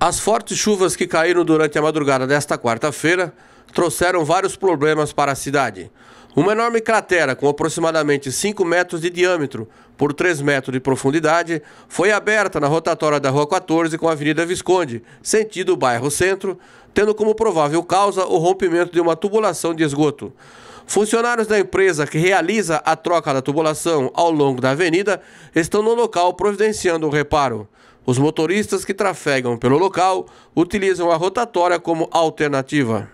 As fortes chuvas que caíram durante a madrugada desta quarta-feira trouxeram vários problemas para a cidade. Uma enorme cratera com aproximadamente 5 metros de diâmetro por 3 metros de profundidade foi aberta na rotatória da Rua 14 com a Avenida Visconde, sentido bairro centro, tendo como provável causa o rompimento de uma tubulação de esgoto. Funcionários da empresa que realiza a troca da tubulação ao longo da avenida estão no local providenciando o reparo. Os motoristas que trafegam pelo local utilizam a rotatória como alternativa.